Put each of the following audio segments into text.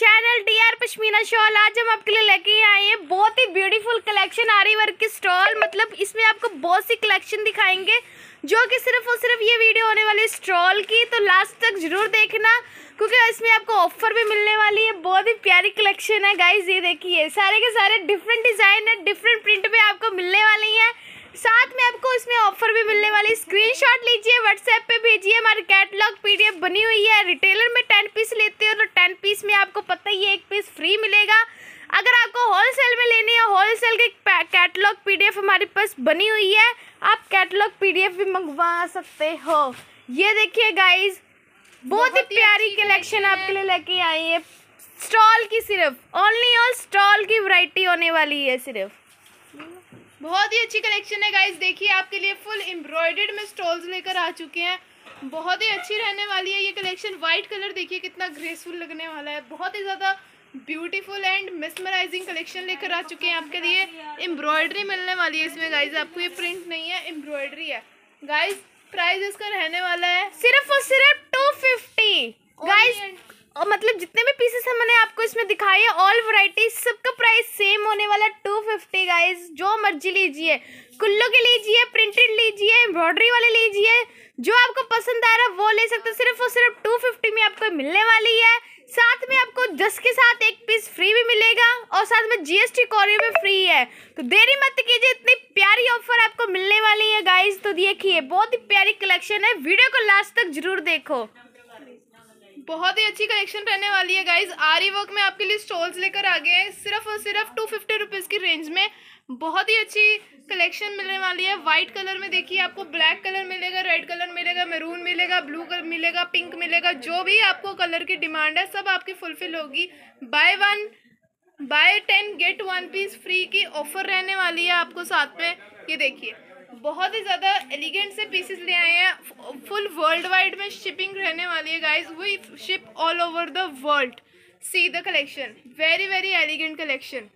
channel D R pashmina shawl आज हम आपके लिए लेके आए हैं बहुत ही ब्यूटीफुल कलेक्शन आरी वर्क की स्टॉल मतलब इसमें आपको बहुत सी कलेक्शन दिखाएंगे जो कि सिर्फ और सिर्फ ये वीडियो होने वाली स्टॉल की तो लास्ट तक जरूर देखना क्योंकि इसमें आपको ऑफर भी मिलने वाली है बहुत ही प्यारी कलेक्शन है गाइज ये देखिए सारे के सारे डिफरेंट डिज़ाइन है डिफरेंट प्रिंट में आपको मिलने वाली है साथ में आपको इसमें ऑफर भी मिलने वाली शॉट लीजिए व्हाट्सएप पे भेजिए हमारे कैटलॉग पीडीएफ बनी हुई है रिटेलर में टेन पीस लेते चलो टेन पीस में आपको पता ही है एक पीस फ्री मिलेगा अगर आपको होलसेल में लेनी है होलसेल के कैटलॉग पीडीएफ हमारे पास बनी हुई है आप कैटलॉग पीडीएफ भी मंगवा सकते हो ये देखिए गाइज बहुत ही प्यारी कलेक्शन आपके लिए लेके आई है स्टॉल की सिर्फ ओनली ऑल स्टॉल की वैरायटी होने वाली है सिर्फ बहुत ही अच्छी कलेक्शन है गाइज देखिए आपके लिए फुल एम्ब्रॉयडर्ड में स्टॉल्स लेकर आ चुके हैं बहुत ही अच्छी रहने वाली है ये कलेक्शन वाइट कलर देखिए कितना ग्रेसफुल लगने वाला है बहुत ही ज़्यादा ब्यूटीफुल एंड मिसमराइजिंग कलेक्शन लेकर आ चुके हैं आपके लिए एम्ब्रॉयडरी मिलने वाली है इसमें गाइज आपको ये प्रिंट नहीं है एम्ब्रॉयडरी है गाइज प्राइस इसका रहने वाला है सिर्फ और सिर्फ टू फिफ्टी गाइज और मतलब जितने भी पीसेस हैं मैंने आपको इसमें दिखाई है ऑल वराइटी सबका प्राइस सेम होने वाला टू फिफ्टी गाइज जो मर्जी लीजिए कुल्लू के लीजिए प्रिंटेड लीजिए एम्ब्रॉयडरी वाले लीजिए जो आपको पसंद आ रहा है वो ले सकते हो सिर्फ और सिर्फ टू फिफ्टी में आपको मिलने वाली है साथ में आपको दस के साथ एक पीस फ्री भी मिलेगा और साथ में जीएसटी कॉरियर भी फ्री है तो देरी मत कीजिए इतनी प्यारी ऑफर आपको मिलने वाली है गाइज तो देखिए बहुत ही प्यारी कलेक्शन है वीडियो को लास्ट तक जरूर देखो बहुत ही अच्छी कलेक्शन रहने वाली है गाइज आरी वर्क में आपके लिए स्टॉल्स लेकर आ गए हैं सिर्फ और सिर्फ टू फिफ्टी रुपीज़ की रेंज में बहुत ही अच्छी कलेक्शन मिलने वाली है वाइट कलर में देखिए आपको ब्लैक कलर मिलेगा रेड कलर मिलेगा मेरून मिलेगा ब्लू कलर मिलेगा पिंक मिलेगा जो भी आपको कलर की डिमांड है सब आपकी फुलफिल होगी buy one buy ten get one piece free की ऑफर रहने वाली है आपको साथ में ये देखिए बहुत ही ज़्यादा एलिगेंट से पीसेस ले आए हैं फुल वर्ल्ड वाइड में शिपिंग रहने वाली है guys we ship all over the world see the collection very very elegant collection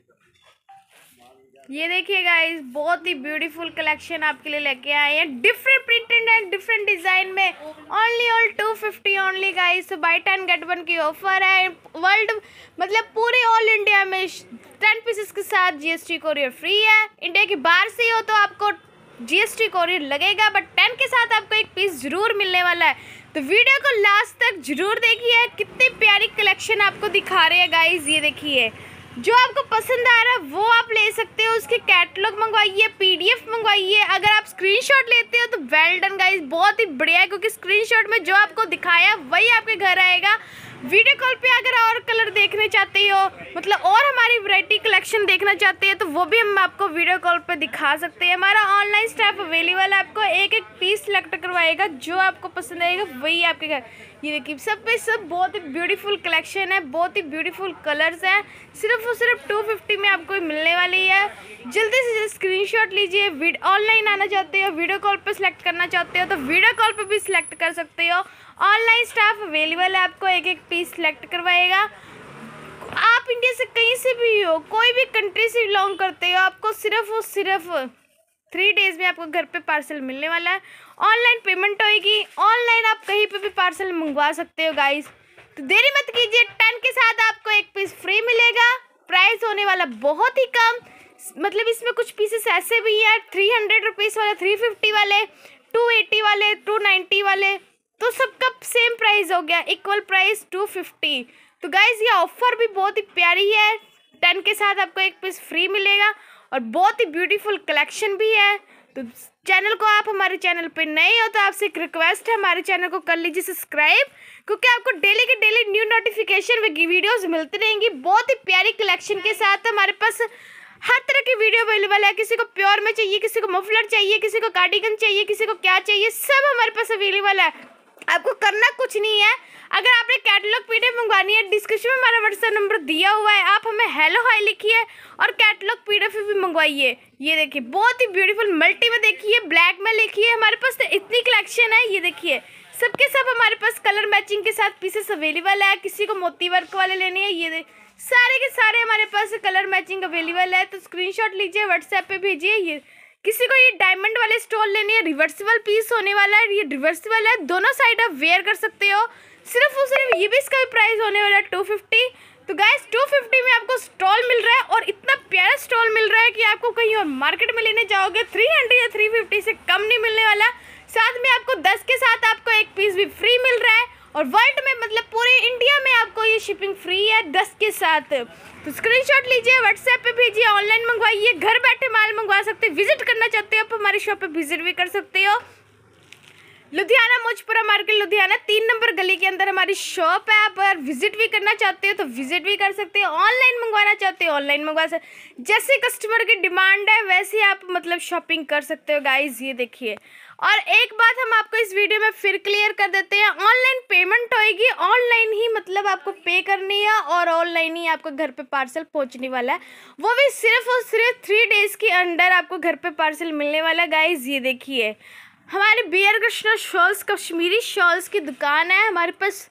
ये देखिए गाइज बहुत ही ब्यूटीफुल कलेक्शन आपके लिए लेके आए हैं different printed and different design में only all two fifty only guys buy ten get one की ऑफर है वर्ल्ड मतलब पूरे ऑल इंडिया में टेन पीसेस के साथ जीएसटी एस टी फ्री है इंडिया के बाहर से हो तो आपको जीएसटी कोरियर लगेगा बट पेन के साथ आपको एक पीस जरूर मिलने वाला है तो वीडियो को लास्ट तक जरूर देखिए कितनी प्यारी कलेक्शन आपको दिखा रहे हैं गाइज ये देखिए जो आपको पसंद आ रहा है वो आप ले सकते हो उसके कैटलॉग मंगवाइए पीडीएफ मंगवाइए अगर आप स्क्रीनशॉट लेते हो तो वेल डन गाइज बहुत ही बढ़िया है क्योंकि स्क्रीनशॉट में जो आपको दिखाया वही आपके घर आएगा वीडियो कॉल पे अगर और कलर देखने चाहते हो मतलब और हमारी वैरायटी कलेक्शन देखना चाहते हैं तो वो भी हम आपको वीडियो कॉल पे दिखा सकते हैं हमारा ऑनलाइन स्टाफ अवेलेबल है आपको एक एक पीस सेलेक्ट करवाएगा जो आपको पसंद आएगा वही आपके घर ये देखिए सब पे सब बहुत ही ब्यूटीफुल कलेक्शन है बहुत ही ब्यूटीफुल कलर्स हैं सिर्फ और सिर्फ टू फिफ्टी में आपको मिलने वाली है जल्दी से जल्दी स्क्रीन लीजिए ऑनलाइन आना चाहते हो वीडियो कॉल पर सिलेक्ट करना चाहते हो तो वीडियो कॉल पर भी सिलेक्ट कर सकते हो ऑनलाइन स्टाफ अवेलेबल है आपको एक एक पीस सेलेक्ट करवाएगा आप इंडिया से कहीं से भी हो कोई भी कंट्री से बिलोंग करते हो आपको सिर्फ और सिर्फ थ्री डेज़ में आपको घर पे पार्सल मिलने वाला है ऑनलाइन पेमेंट होगी ऑनलाइन आप कहीं पे भी पार्सल मंगवा सकते हो गाइस तो देरी मत कीजिए टेन के साथ आपको एक पीस फ्री मिलेगा प्राइस होने वाला बहुत ही कम मतलब इसमें कुछ पीसेस ऐसे भी हैं थ्री हंड्रेड रुपीज़ वाले थ्री फिफ्टी वाले टू एटी वाले टू नाइन्टी वाले तो सबका सेम प्राइस हो गया इक्वल प्राइस टू फिफ्टी तो गाइज ये ऑफर भी बहुत ही प्यारी है टेन के साथ आपको एक पीस फ्री मिलेगा और बहुत ही ब्यूटीफुल कलेक्शन भी है तो चैनल को आप हमारे चैनल पे नए हो तो आपसे एक रिक्वेस्ट है हमारे चैनल को कर लीजिए सब्सक्राइब क्योंकि आपको डेली के डेली न्यू नोटिफिकेशन वीडियोस मिलती रहेंगी बहुत ही प्यारी कलेक्शन के साथ हमारे पास हर तरह की वीडियो अवेलेबल है किसी को प्योर में चाहिए किसी को मफलर चाहिए किसी को कार्डिगन चाहिए किसी को क्या चाहिए सब हमारे पास अवेलेबल है आपको करना कुछ नहीं है अगर आपने कैटलॉग पीडीएफ मंगवानी है डिस्क्रिप्शन में हमारा व्हाट्सएप नंबर दिया हुआ है आप हमें हेलो हाय लिखिए और कैटलॉग पीडीएफ भी मंगवाइए ये देखिए बहुत ही ब्यूटीफुल मल्टी में देखिए ब्लैक में लिखिए हमारे पास तो इतनी कलेक्शन है ये देखिए सबके सब हमारे पास कलर मैचिंग के साथ पीसेस अवेलेबल है किसी को मोती वर्क वाले लेने हैं ये सारे के सारे हमारे पास कलर मैचिंग अवेलेबल है तो स्क्रीनशॉट लीजिए व्हाट्सएप पे भेजिए ये किसी को ये डायमंड वाले स्टोन लेने हैं रिवर्सिबल पीस होने वाला है ये रिवर्सिबल है दोनों साइड आप वेयर कर सकते हो सिर्फ और सिर्फ ये भी इसका प्राइस होने वाला है टू फिफ्टी तो गाय टू फिफ्टी में आपको स्टॉल मिल रहा है और इतना प्यारा स्टॉल मिल रहा है कि आपको कहीं और मार्केट में लेने जाओगे थ्री हंड्रेड या थ्री फिफ्टी से कम नहीं मिलने वाला साथ में आपको दस के साथ आपको एक पीस भी फ्री मिल रहा है और वर्ल्ड में मतलब पूरे इंडिया में आपको ये शिपिंग फ्री है दस के साथ तो स्क्रीनशॉट लीजिए व्हाट्सएप पे भेजिए ऑनलाइन मंगवाइए घर बैठे माल मंगवा सकते हैं विजिट करना चाहते हो आप हमारे शॉप पे विजिट भी कर सकते हो लुधियाना मोजपुरा मार्केट लुधियाना तीन नंबर गली के अंदर हमारी शॉप है आप अगर विजिट भी करना चाहते हो तो विजिट भी कर सकते हो ऑनलाइन मंगवाना चाहते हो ऑनलाइन मंगवा सकते जैसे कस्टमर की डिमांड है वैसे आप मतलब शॉपिंग कर सकते हो गाइज ये देखिए और एक बात हम आपको इस वीडियो में फिर क्लियर कर देते हैं ऑनलाइन पेमेंट होएगी ऑनलाइन ही मतलब आपको पे करनी है और ऑनलाइन ही आपको घर पे पार्सल पहुंचने वाला है वो भी सिर्फ और सिर्फ थ्री डेज़ के अंडर आपको घर पे पार्सल मिलने वाला गाइज ये देखिए हमारे B R Krishna shawls Kashmiri shawls की दुकान है हमारे पास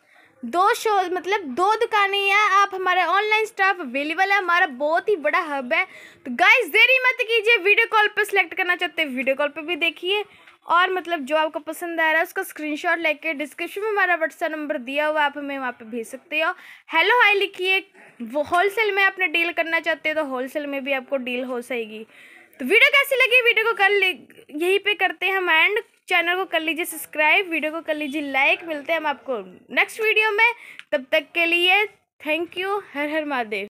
दो शो मतलब दो दुकानें हैं आप हमारे ऑनलाइन स्टाफ अवेलेबल है हमारा बहुत ही बड़ा हब है तो गाइस देरी मत कीजिए वीडियो कॉल पर सिलेक्ट करना चाहते हैं वीडियो कॉल पर भी देखिए और मतलब जो आपको पसंद आ रहा है उसका स्क्रीनशॉट लेके डिस्क्रिप्शन में हमारा व्हाट्सएप नंबर दिया हुआ आप हमें वहाँ पर भेज सकते हो हेलो हाई लिखिए वो होलसेल में आपने डील करना चाहते हो तो होलसेल में भी आपको डील हो सकेगी तो वीडियो कैसी लगी वीडियो को कल यहीं पे करते हैं हम एंड चैनल को कर लीजिए सब्सक्राइब वीडियो को कर लीजिए लाइक मिलते हैं हम आपको नेक्स्ट वीडियो में तब तक के लिए थैंक यू हर हर महादेव